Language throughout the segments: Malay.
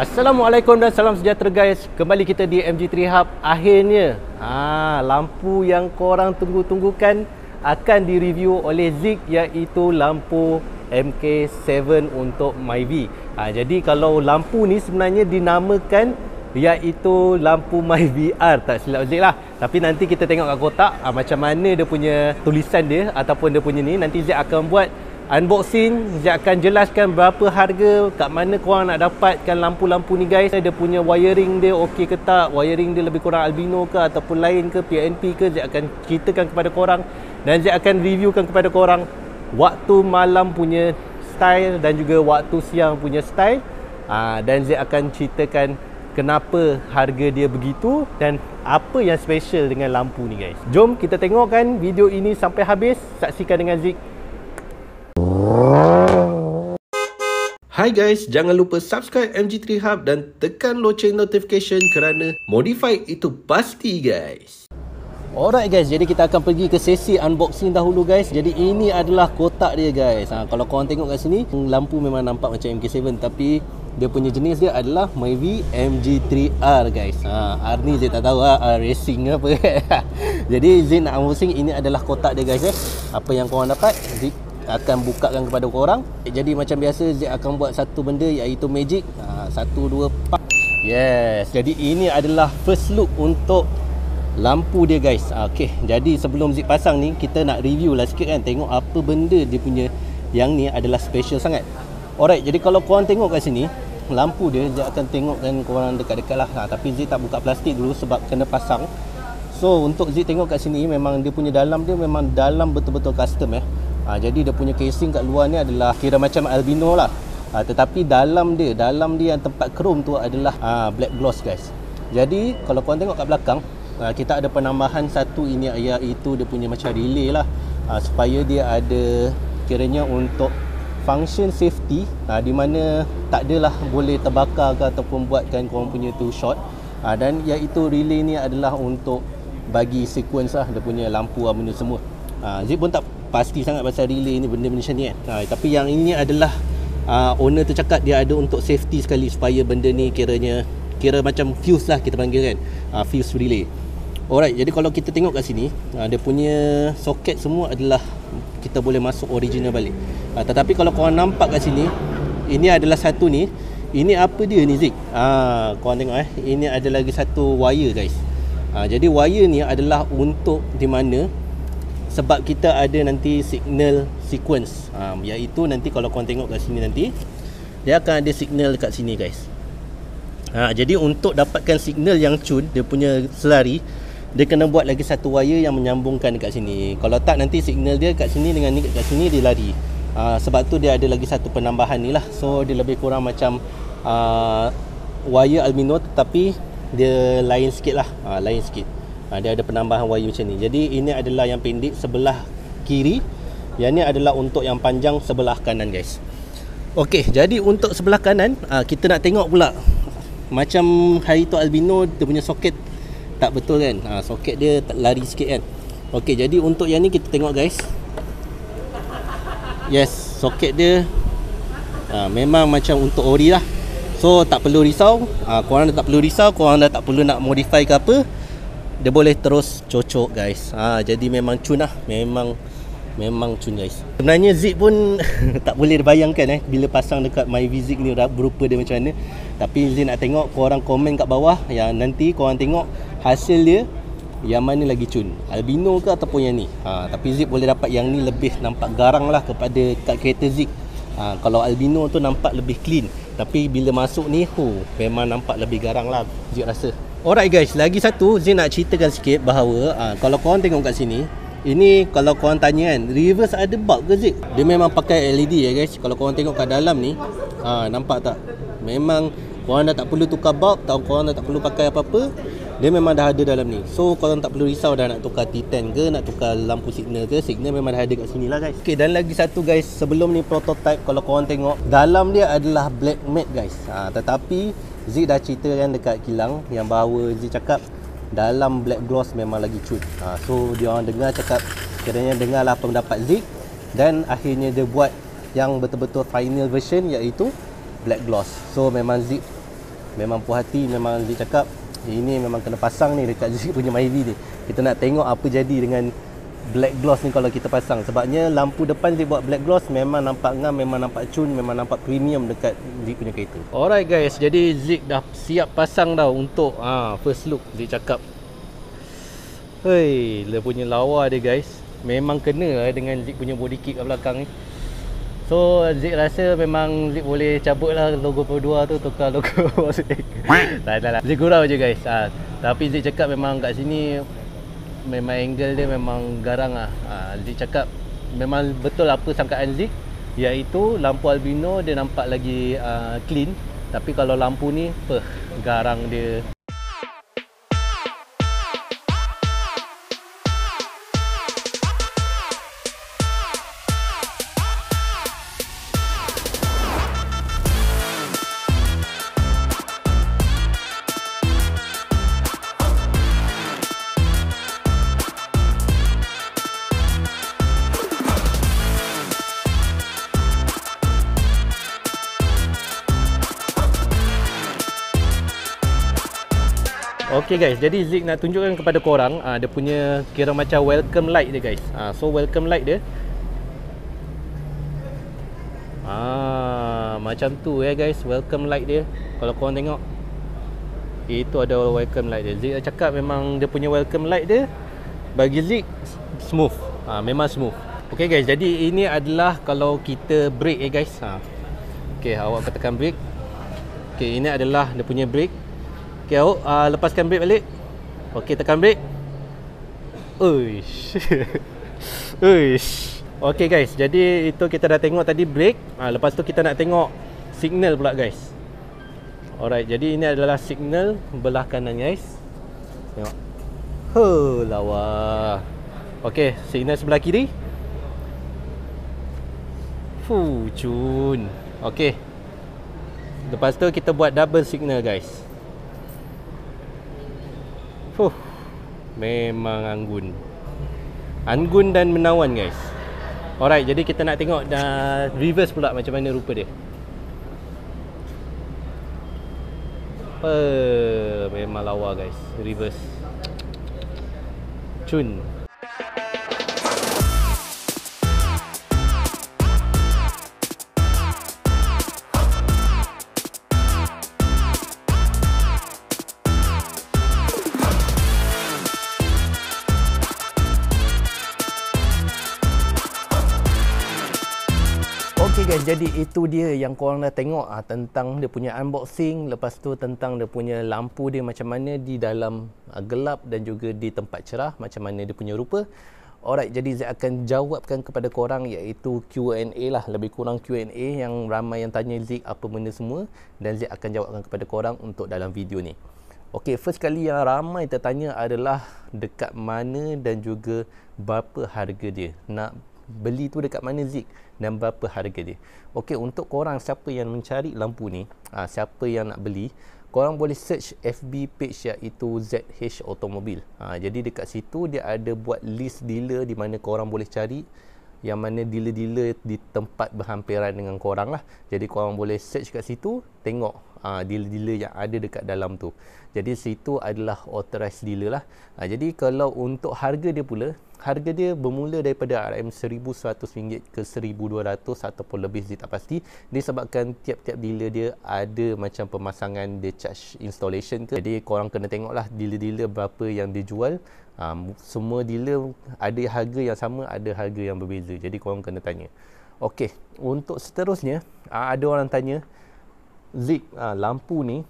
Assalamualaikum dan salam sejahtera guys. Kembali kita di MG3 Hub. Akhirnya, ha, lampu yang korang tunggu-tunggukan akan direview oleh Zik, iaitu lampu MK7 untuk Myvi. Ha, jadi kalau lampu ni sebenarnya dinamakan iaitu lampu MyVR tak silap Zig lah. Tapi nanti kita tengok kat kotak ha, macam mana dia punya tulisan dia ataupun dia punya ni nanti Zik akan buat unboxing saya akan jelaskan berapa harga kat mana korang nak dapatkan lampu-lampu ni guys dia punya wiring dia ok ke tak wiring dia lebih kurang albino ke ataupun lain ke PNP ke Saya akan ceritakan kepada korang dan saya akan reviewkan kepada korang waktu malam punya style dan juga waktu siang punya style Aa, ah, dan saya akan ceritakan kenapa harga dia begitu dan apa yang special dengan lampu ni guys jom kita tengokkan video ini sampai habis saksikan dengan Zik Hai guys, jangan lupa subscribe MG3 Hub dan tekan loceng notification kerana modify itu pasti guys. Alright guys, jadi kita akan pergi ke sesi unboxing dahulu guys. Jadi ini adalah kotak dia guys. Ha, kalau korang tengok kat sini, hmm, lampu memang nampak macam MK7 tapi dia punya jenis dia adalah Myvi MG3R guys. Ha, R ni saya tak tahu lah, R racing apa. jadi Zin nak unboxing, ini adalah kotak dia guys. Eh. Apa yang korang dapat, Zin akan bukakan kepada orang. Eh, jadi macam biasa Z akan buat satu benda iaitu magic ha, satu dua pak yes jadi ini adalah first look untuk lampu dia guys ha, ok jadi sebelum Z pasang ni kita nak review lah sikit kan tengok apa benda dia punya yang ni adalah special sangat alright jadi kalau korang tengok kat sini lampu dia Z akan tengok tengokkan korang dekat-dekat lah ha, tapi Z tak buka plastik dulu sebab kena pasang So untuk Z tengok kat sini memang dia punya dalam dia memang dalam betul-betul custom eh. Ha, jadi dia punya casing kat luar ni adalah kira macam albino lah. Ha, tetapi dalam dia, dalam dia yang tempat chrome tu adalah ha, black gloss guys. Jadi kalau korang tengok kat belakang, ha, kita ada penambahan satu ini iaitu dia punya macam relay lah. Ha, supaya dia ada kiranya untuk function safety ha, di mana tak adalah boleh terbakar ke ataupun buatkan korang punya tu shot. Ha, dan iaitu relay ni adalah untuk bagi sequence lah dia punya lampu apa benda semua. Ha, zip pun tak pasti sangat pasal relay ni benda macam ni kan ha, tapi yang ini adalah uh, owner tu cakap dia ada untuk safety sekali supaya benda ni kiranya kira macam fuse lah kita panggil kan uh, fuse relay alright jadi kalau kita tengok kat sini uh, dia punya soket semua adalah kita boleh masuk original balik uh, tetapi kalau korang nampak kat sini ini adalah satu ni ini apa dia ni Zik uh, korang tengok eh ini ada lagi satu wire guys uh, jadi wire ni adalah untuk di mana sebab kita ada nanti signal sequence um, iaitu nanti kalau korang tengok kat sini nanti dia akan ada signal kat sini guys ha, jadi untuk dapatkan signal yang cun dia punya selari dia kena buat lagi satu wire yang menyambungkan kat sini kalau tak nanti signal dia kat sini dengan ni kat sini dia lari ha, sebab tu dia ada lagi satu penambahan ni lah so dia lebih kurang macam uh, wire albino tetapi dia lain sikit lah ha, lain sikit ha, dia ada penambahan wire macam ni jadi ini adalah yang pendek sebelah kiri yang ni adalah untuk yang panjang sebelah kanan guys Okey, jadi untuk sebelah kanan aa, ha, kita nak tengok pula macam hari tu albino dia punya soket tak betul kan aa, ha, soket dia tak lari sikit kan Okey, jadi untuk yang ni kita tengok guys yes soket dia aa, ha, memang macam untuk ori lah so tak perlu risau aa, korang dah tak perlu risau korang dah tak perlu nak modify ke apa dia boleh terus cocok guys. Ha, jadi memang cun lah. Memang memang cun guys. Sebenarnya zip pun tak boleh dibayangkan eh bila pasang dekat my visit ni berupa dia macam mana. Tapi Zin nak tengok korang komen kat bawah yang nanti korang tengok hasil dia yang mana lagi cun Albino ke ataupun yang ni ha, Tapi Zip boleh dapat yang ni lebih nampak garang lah Kepada kat kereta Zip ha, Kalau Albino tu nampak lebih clean Tapi bila masuk ni oh, Memang nampak lebih garang lah Zip rasa Alright guys, lagi satu Zain nak ceritakan sikit bahawa uh, Kalau korang tengok kat sini Ini kalau korang tanya kan Reverse ada bulb ke Zain? Dia memang pakai LED ya guys Kalau korang tengok kat dalam ni uh, Nampak tak? Memang korang dah tak perlu tukar bulb Atau korang dah tak perlu pakai apa-apa dia memang dah ada dalam ni so korang tak perlu risau dah nak tukar T10 ke nak tukar lampu signal ke signal memang dah ada kat sini lah guys Okay, dan lagi satu guys sebelum ni prototype kalau korang tengok dalam dia adalah black matte guys ha, tetapi Zee dah ceritakan dekat kilang yang bahawa Zee cakap dalam black gloss memang lagi cut ha, so dia orang dengar cakap kiranya dengarlah pendapat Zee dan akhirnya dia buat yang betul-betul final version iaitu black gloss so memang Zee memang puas hati memang Zee cakap Eh, ini memang kena pasang ni dekat Zik punya MyV ni. Kita nak tengok apa jadi dengan black gloss ni kalau kita pasang. Sebabnya lampu depan dia buat black gloss memang nampak ngam, memang nampak cun, memang nampak premium dekat Zik punya kereta. Alright guys, jadi Zik dah siap pasang dah untuk ha, first look Zik cakap. Hei, dia punya lawa dia guys. Memang kena lah dengan Zik punya body kit kat belakang ni. So Zik rasa memang Zik boleh cabut lah logo Pro 2 tu tukar logo Boxing. tak ada lah. Zik gurau je guys. Ha. Tapi Zik cakap memang kat sini memang angle dia memang garang ah. Ha. Zik cakap memang betul apa sangkaan Zik iaitu lampu albino dia nampak lagi uh, clean tapi kalau lampu ni peh garang dia Okay guys, jadi Zik nak tunjukkan kepada korang uh, Dia punya kira macam welcome light dia guys uh, So welcome light dia Ah Macam tu ya eh, guys, welcome light dia Kalau korang tengok Itu ada welcome light dia Zik cakap memang dia punya welcome light dia Bagi Zik, smooth uh, Memang smooth Okay guys, jadi ini adalah kalau kita break ya eh, guys uh. Okay, awak tekan break. Okay, ini adalah dia punya break. Okay Ahok uh, ah, Lepaskan brake balik Okay tekan brake Uish Uish Okay guys Jadi itu kita dah tengok tadi brake uh, Lepas tu kita nak tengok Signal pula guys Alright Jadi ini adalah signal Belah kanan guys Tengok Huh Lawa Okay Signal sebelah kiri Fuh Cun Okay Lepas tu kita buat double signal guys Memang anggun Anggun dan menawan guys Alright jadi kita nak tengok uh, Reverse pula macam mana rupa dia Uh, memang lawa guys Reverse Cun Okey guys, jadi itu dia yang korang dah tengok ha, tentang dia punya unboxing, lepas tu tentang dia punya lampu dia macam mana di dalam ha, gelap dan juga di tempat cerah macam mana dia punya rupa. Alright, jadi saya akan jawabkan kepada korang iaitu Q&A lah, lebih kurang Q&A yang ramai yang tanya Zik apa benda semua dan Zik akan jawabkan kepada korang untuk dalam video ni. Okay, first kali yang ramai tertanya adalah dekat mana dan juga berapa harga dia. Nak beli tu dekat mana Zik dan berapa harga dia. Okey untuk korang siapa yang mencari lampu ni, ha, siapa yang nak beli, korang boleh search FB page iaitu ZH Automobil. Ha, ah, jadi dekat situ dia ada buat list dealer di mana korang boleh cari yang mana dealer-dealer di tempat berhampiran dengan korang lah jadi korang boleh search kat situ tengok ah, dealer-dealer yang ada dekat dalam tu jadi situ adalah authorized dealer lah uh, jadi kalau untuk harga dia pula harga dia bermula daripada RM1,100 ke RM1,200 ataupun lebih dia tak pasti disebabkan tiap-tiap dealer dia ada macam pemasangan dia charge installation ke jadi korang kena tengok lah dealer-dealer berapa yang dia jual um, semua dealer ada harga yang sama ada harga yang berbeza jadi korang kena tanya Okey, untuk seterusnya uh, ada orang tanya Zik, uh, lampu ni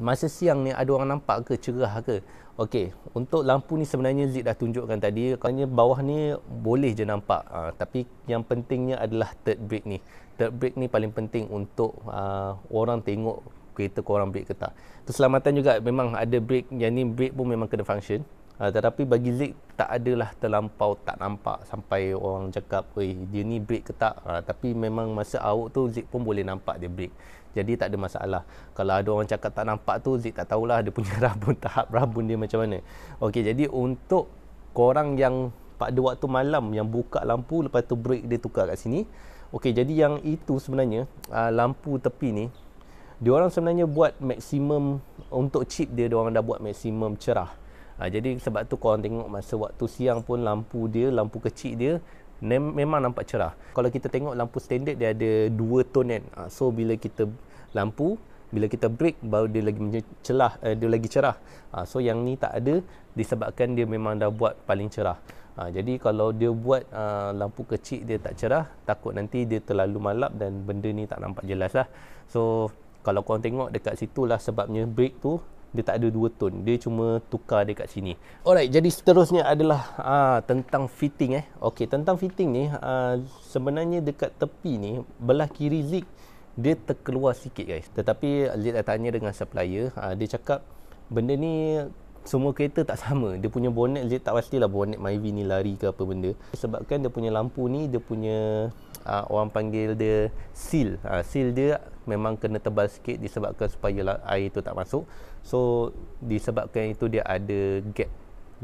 masa siang ni ada orang nampak ke cerah ke Okey, untuk lampu ni sebenarnya Zik dah tunjukkan tadi, katanya bawah ni boleh je nampak. Ha, tapi yang pentingnya adalah third brake ni. Third brake ni paling penting untuk uh, orang tengok kereta orang brake ke tak. Keselamatan juga memang ada brake, yang ni brake pun memang kena function. Uh, tetapi bagi Zik tak adalah terlampau tak nampak sampai orang cakap, "Eh, dia ni brake ke tak?" Uh, ha, tapi memang masa awak tu Zik pun boleh nampak dia brake. Jadi tak ada masalah. Kalau ada orang cakap tak nampak tu, Zik tak tahulah dia punya rabun, tahap rabun dia macam mana. Okey, jadi untuk korang yang pada waktu malam yang buka lampu, lepas tu break dia tukar kat sini. Okey, jadi yang itu sebenarnya, uh, lampu tepi ni, dia orang sebenarnya buat maksimum untuk chip dia, dia orang dah buat maksimum cerah. Ha, jadi sebab tu korang tengok masa waktu siang pun lampu dia, lampu kecil dia memang nampak cerah. Kalau kita tengok lampu standard dia ada dua tone kan. Ah, so bila kita lampu bila kita break baru dia lagi celah eh, dia lagi cerah. Ah, so yang ni tak ada disebabkan dia memang dah buat paling cerah. Ah, jadi kalau dia buat lampu kecil dia tak cerah, takut nanti dia terlalu malap dan benda ni tak nampak jelas lah. So kalau korang tengok dekat situ lah sebabnya break tu dia tak ada dua tone dia cuma tukar dekat sini alright jadi seterusnya adalah aa, ah, tentang fitting eh okey tentang fitting ni aa, ah, sebenarnya dekat tepi ni belah kiri zig dia terkeluar sikit guys tetapi Zik dah tanya dengan supplier aa, ah, dia cakap benda ni semua kereta tak sama dia punya bonnet Zik tak pastilah bonnet Myvi ni lari ke apa benda sebabkan dia punya lampu ni dia punya aa, orang panggil dia seal aa, seal dia memang kena tebal sikit disebabkan supaya air tu tak masuk so disebabkan itu dia ada gap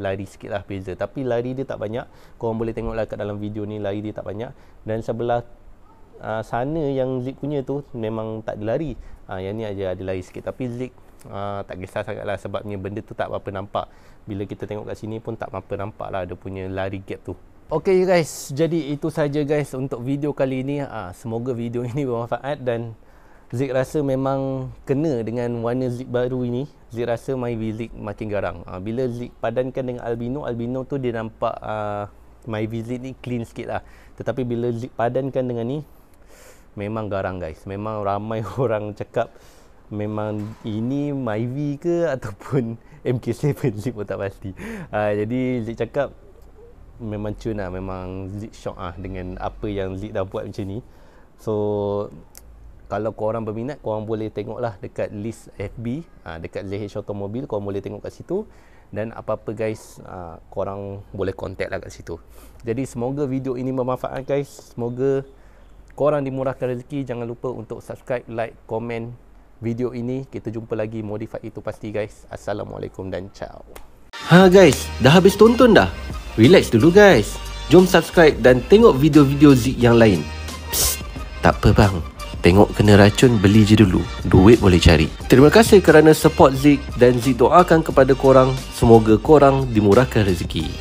lari sikit lah beza tapi lari dia tak banyak korang boleh tengok lah kat dalam video ni lari dia tak banyak dan sebelah uh, sana yang Zik punya tu memang tak ada lari uh, yang ni aja ada lari sikit tapi Zik uh, tak kisah sangat lah sebabnya benda tu tak apa-apa nampak bila kita tengok kat sini pun tak apa-apa nampak lah dia punya lari gap tu Okay guys, jadi itu saja guys untuk video kali ini. Ha, semoga video ini bermanfaat dan Zik rasa memang kena dengan warna Zik baru ini. Zik rasa Myvi Zik makin garang. Uh, bila Zik padankan dengan Albino, Albino tu dia nampak uh, ah, Myvi Zik ni clean sikit lah. Tetapi bila Zik padankan dengan ni, memang garang guys. Memang ramai orang cakap memang ini Myvi ke ataupun MK7 Zik pun tak pasti. Uh, jadi Zik cakap memang cun lah. Memang Zik syok ah dengan apa yang Zik dah buat macam ni. So kalau korang berminat korang boleh tengoklah dekat list FB ha, ah, dekat ZH Automobile korang boleh tengok kat situ dan apa-apa guys ha, korang boleh contact lah kat situ jadi semoga video ini bermanfaat guys semoga korang dimurahkan rezeki jangan lupa untuk subscribe like komen video ini kita jumpa lagi modified itu pasti guys Assalamualaikum dan ciao Ha guys, dah habis tonton dah? Relax dulu guys. Jom subscribe dan tengok video-video Zik yang lain. Psst, tak apa bang. Tengok kena racun, beli je dulu. Duit boleh cari. Terima kasih kerana support Zik dan Zik doakan kepada korang. Semoga korang dimurahkan rezeki.